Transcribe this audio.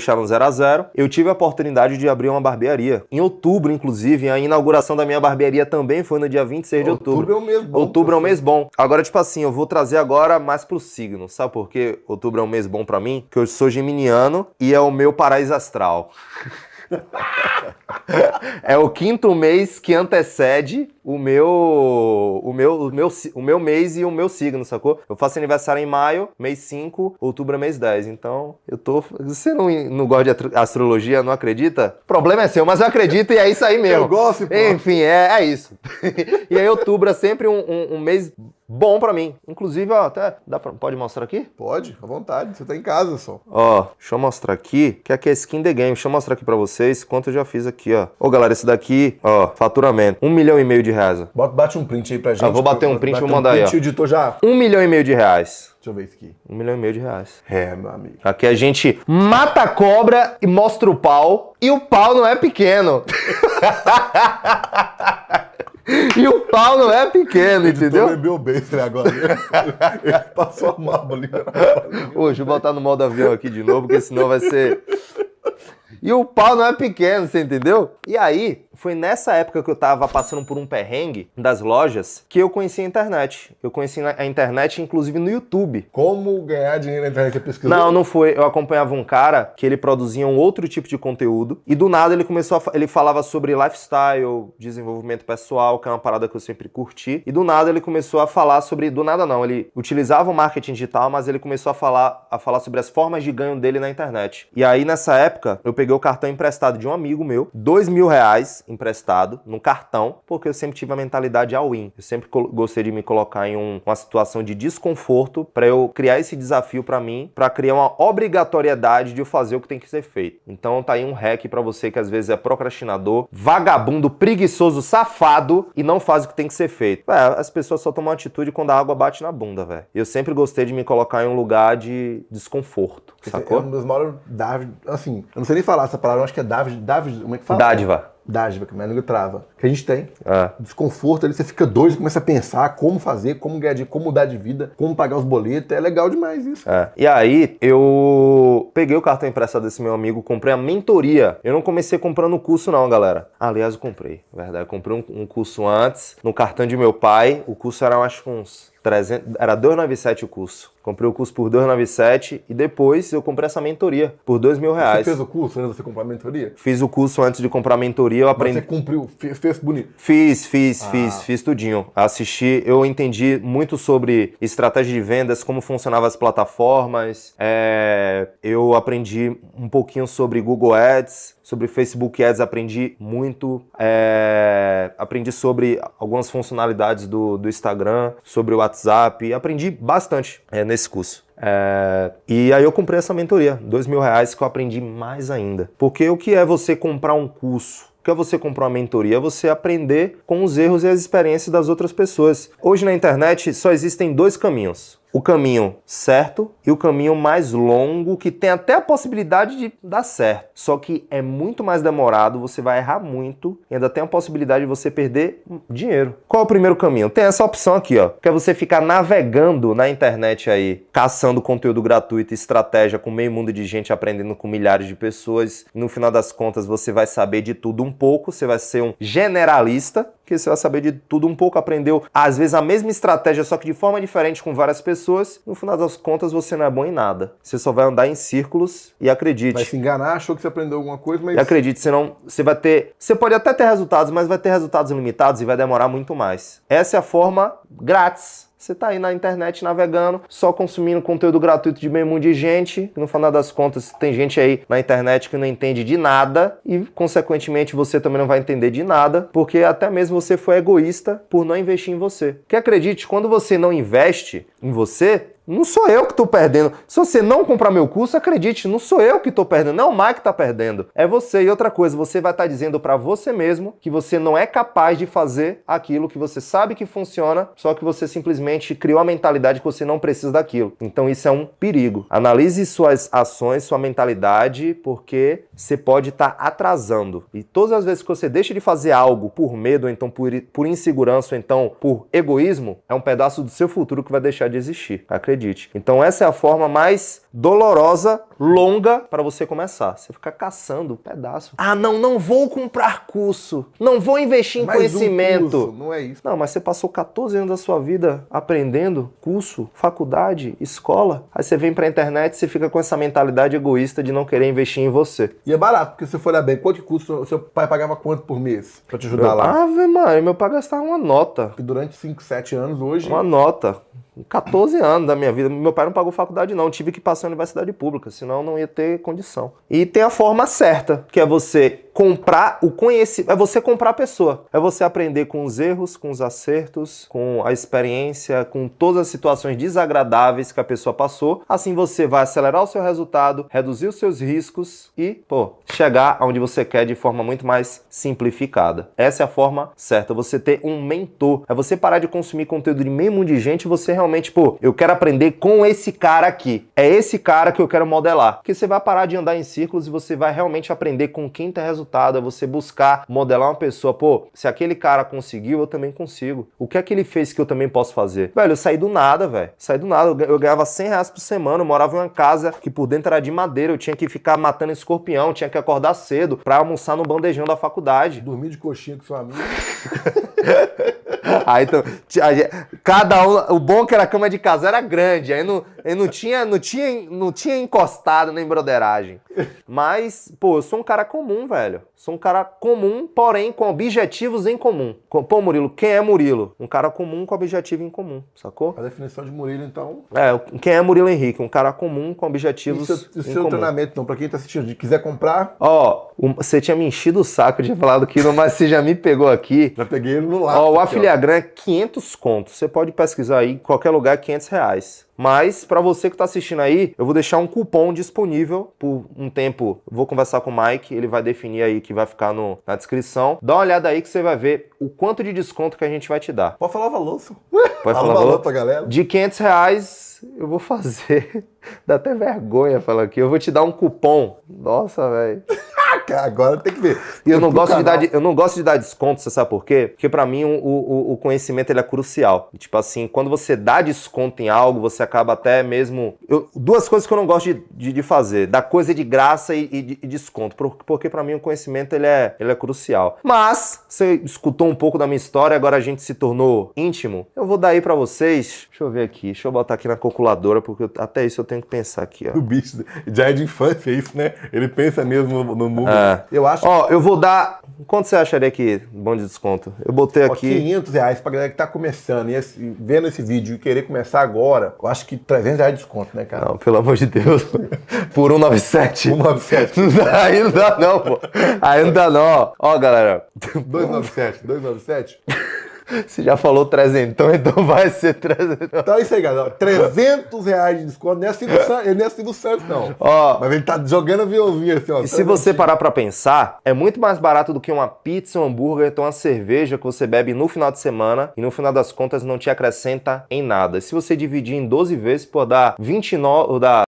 deixaram 0 a 0 eu tive a oportunidade de abrir uma barbearia. Em outubro, inclusive, a inauguração da minha barbearia também foi no dia 26 de outubro. Outubro é um mês bom. Outubro é um mês bom. Agora, tipo assim, eu vou trazer agora mais pro signo. Sabe por que outubro é um mês bom para mim? Que eu sou geminiano e é o meu paraíso astral. é o quinto mês que antecede o meu, o meu, o meu, o meu mês e o meu signo, sacou? Eu faço aniversário em maio, mês 5, outubro é mês 10. Então, eu tô. Você não, não gosta de astrologia, não acredita? O problema é seu, mas eu acredito e é isso aí mesmo. Eu gosto, pô. Enfim, é, é isso. e aí, outubro é sempre um, um, um mês bom para mim. Inclusive, ó, até dá pra, pode mostrar aqui? Pode, à vontade. Você tá em casa só. Ó, deixa eu mostrar aqui, que aqui é skin the game. Deixa eu mostrar aqui para você vocês quanto eu já fiz aqui, ó. Ô, galera, esse daqui, ó, faturamento. Um milhão e meio de reais. Bota, bate um print aí pra gente. Ah, vou bater um print e vou mandar um print, aí, ó. O editor já... Um milhão e meio de reais. Deixa eu ver isso aqui. Um milhão e meio de reais. É, meu amigo. Aqui a gente mata a cobra e mostra o pau. E o pau não é pequeno. E o pau não é pequeno, ele entendeu? Ele bebeu bem ele né, agora. Ele passou a mágoa ali. Hoje vou botar no modo avião aqui de novo, porque senão vai ser e o pau não é pequeno, você entendeu? E aí, foi nessa época que eu tava passando por um perrengue das lojas que eu conheci a internet. Eu conheci a internet, inclusive, no YouTube. Como ganhar dinheiro na internet? pesquisando? Não, não foi. Eu acompanhava um cara que ele produzia um outro tipo de conteúdo e do nada ele começou a... Ele falava sobre lifestyle, desenvolvimento pessoal, que é uma parada que eu sempre curti. E do nada ele começou a falar sobre... Do nada não, ele utilizava o marketing digital, mas ele começou a falar, a falar sobre as formas de ganho dele na internet. E aí, nessa época, eu peguei o cartão emprestado de um amigo meu, dois mil reais, emprestado num cartão, porque eu sempre tive a mentalidade all-in. Eu sempre gostei de me colocar em um, uma situação de desconforto para eu criar esse desafio para mim, para criar uma obrigatoriedade de eu fazer o que tem que ser feito. Então tá aí um hack para você que às vezes é procrastinador, vagabundo, preguiçoso, safado e não faz o que tem que ser feito. É, as pessoas só tomam atitude quando a água bate na bunda, velho. Eu sempre gostei de me colocar em um lugar de desconforto, sacou? É um dos maiores, assim, eu não sei nem falar essa palavra, eu acho que é Davi David, como é que fala? Dádiva que minha língua trava, que a gente tem. É. Desconforto ali, você fica doido, começa a pensar como fazer, como ganhar dinheiro, como mudar de vida, como pagar os boletos. É legal demais isso. É. E aí, eu peguei o cartão emprestado desse meu amigo, comprei a mentoria. Eu não comecei comprando o curso, não, galera. Aliás, eu comprei, verdade. Eu comprei um, um curso antes, no cartão de meu pai. O curso era, acho uns 300, era 297 o curso. Comprei o curso por 297 e depois eu comprei essa mentoria por dois mil reais. Você fez o curso antes de você comprar a mentoria? Fiz o curso antes de comprar a mentoria, eu aprendi. Mas você cumpriu, fez, fez bonito? Fiz, fiz, ah. fiz, fiz tudinho. Assisti, eu entendi muito sobre estratégia de vendas, como funcionavam as plataformas. É, eu aprendi um pouquinho sobre Google Ads, sobre Facebook Ads, aprendi muito. É, aprendi sobre algumas funcionalidades do, do Instagram, sobre o WhatsApp. Aprendi bastante é, nesse curso. É, e aí eu comprei essa mentoria, dois mil reais que eu aprendi mais ainda. Porque o que é você comprar um curso? O que é você comprar uma mentoria? É você aprender com os erros e as experiências das outras pessoas. Hoje na internet só existem dois caminhos o caminho certo e o caminho mais longo, que tem até a possibilidade de dar certo. Só que é muito mais demorado, você vai errar muito e ainda tem a possibilidade de você perder dinheiro. Qual é o primeiro caminho? Tem essa opção aqui, ó, que é você ficar navegando na internet aí, caçando conteúdo gratuito, estratégia com meio mundo de gente aprendendo com milhares de pessoas. E no final das contas, você vai saber de tudo um pouco, você vai ser um generalista, que você vai saber de tudo um pouco, aprendeu às vezes a mesma estratégia, só que de forma diferente com várias pessoas pessoas, no final das contas você não é bom em nada. Você só vai andar em círculos e acredite. Vai se enganar, achou que você aprendeu alguma coisa, mas. E acredite, senão você vai ter. Você pode até ter resultados, mas vai ter resultados limitados e vai demorar muito mais. Essa é a forma grátis você está aí na internet navegando, só consumindo conteúdo gratuito de meio mundo de gente. No final das contas, tem gente aí na internet que não entende de nada e, consequentemente, você também não vai entender de nada, porque até mesmo você foi egoísta por não investir em você. Que acredite, quando você não investe em você, não sou eu que estou perdendo. Se você não comprar meu curso, acredite, não sou eu que estou perdendo, não é o Mike que está perdendo. É você. E outra coisa, você vai estar tá dizendo para você mesmo que você não é capaz de fazer aquilo que você sabe que funciona, só que você simplesmente criou a mentalidade que você não precisa daquilo. Então isso é um perigo. Analise suas ações, sua mentalidade, porque você pode estar tá atrasando. E todas as vezes que você deixa de fazer algo por medo, ou então por, por insegurança, ou então por egoísmo, é um pedaço do seu futuro que vai deixar de existir. Acredite acredite. Então essa é a forma mais dolorosa, longa para você começar. Você fica caçando um pedaço. Ah, não, não vou comprar curso. Não vou investir em Mais conhecimento. Um não é isso. Não, mas você passou 14 anos da sua vida aprendendo curso, faculdade, escola. Aí você vem para a internet e você fica com essa mentalidade egoísta de não querer investir em você. E é barato, porque se for olhar bem, quanto custo seu pai pagava quanto por mês para te ajudar meu lá? Ave Maria, meu pai gastava uma nota. E durante 5, 7 anos hoje. Uma nota. 14 anos da minha vida. Meu pai não pagou faculdade, não. Tive que passar em universidade pública, senão não ia ter condição. E tem a forma certa, que é você comprar o conhecimento, é você comprar a pessoa. É você aprender com os erros, com os acertos, com a experiência, com todas as situações desagradáveis que a pessoa passou. Assim você vai acelerar o seu resultado, reduzir os seus riscos e, pô, chegar aonde você quer de forma muito mais simplificada. Essa é a forma certa, você ter um mentor. É você parar de consumir conteúdo de meio mundo de gente, você realmente, pô, eu quero aprender com esse cara aqui. É esse cara que eu quero modelar. Porque você vai parar de andar em círculos e você vai realmente aprender com quem está tá resultado, é você buscar modelar uma pessoa, pô, se aquele cara conseguiu, eu também consigo. O que é que ele fez que eu também posso fazer? Velho, eu saí do nada, velho. Saí do nada, eu ganhava 100 reais por semana, eu morava em uma casa que por dentro era de madeira, eu tinha que ficar matando escorpião, tinha que acordar cedo pra almoçar no bandejão da faculdade. Dormir de coxinha com sua amiga. Aí então, cada um, o bom é que era a cama de casa era grande, aí não, ele não tinha, não tinha, não tinha encostado na embroderagem. Mas, pô, eu sou um cara comum, velho. Sou um cara comum, porém com objetivos em comum. Pô, Murilo, quem é Murilo? Um cara comum com objetivo em comum, sacou? A definição de Murilo, então. É, quem é Murilo Henrique? Um cara comum com objetivos. E o seu, o seu treinamento, então, pra quem tá assistindo, quiser comprar. Ó, você tinha me enchido o saco de falar do Kino, mas você já me pegou aqui. Já peguei ele no lado. Ó, o Afiliagram é 500 contos. Você pode pesquisar aí, em qualquer lugar, 500 reais. Mas para você que está assistindo aí, eu vou deixar um cupom disponível por um tempo. Vou conversar com o Mike, ele vai definir aí que vai ficar no, na descrição. Dá uma olhada aí que você vai ver o quanto de desconto que a gente vai te dar. Pode falar valor, Pode Fala falar valor pra galera. De 500 reais eu vou fazer. Dá até vergonha falar aqui. Eu vou te dar um cupom. Nossa, velho agora tem que ver. E eu não, gosto de dar, eu não gosto de dar desconto, você sabe por quê? Porque para mim o, o, o, conhecimento ele é crucial. Tipo assim, quando você dá desconto em algo, você acaba até mesmo. Eu, duas coisas que eu não gosto de, de, de fazer: dar coisa de graça e, e, e desconto. Porque para mim o conhecimento ele é, ele é crucial. Mas, você escutou um pouco da minha história, agora a gente se tornou íntimo. Eu vou dar aí pra vocês. Deixa eu ver aqui, deixa eu botar aqui na calculadora, porque eu, até isso eu tenho que pensar aqui, ó. O bicho já é de infância, é isso, né? Ele pensa mesmo no, no mundo. É. É. Eu acho. Ó, eu vou dar. Quanto você acharia que bom de desconto? Eu botei Ó, aqui. 500 reais pra galera que tá começando e esse, vendo esse vídeo e querer começar agora, eu acho que 300 reais de desconto, né, cara? Não, pelo amor de Deus. Por 197. 197. Não dá, aí não dá, não, pô. Aí não dá, não. Ó, galera. 297, 297. Você já falou trezentão, então vai ser trezentão. Então é isso aí, galera. 300 reais de desconto. Nem é assim, é assim do Santos, não. Ó, Mas ele tá jogando violinha, assim, ó. E se você parar pra pensar, é muito mais barato do que uma pizza, um hambúrguer, então uma cerveja que você bebe no final de semana e no final das contas não te acrescenta em nada. se você dividir em 12 vezes, por dar 29, dá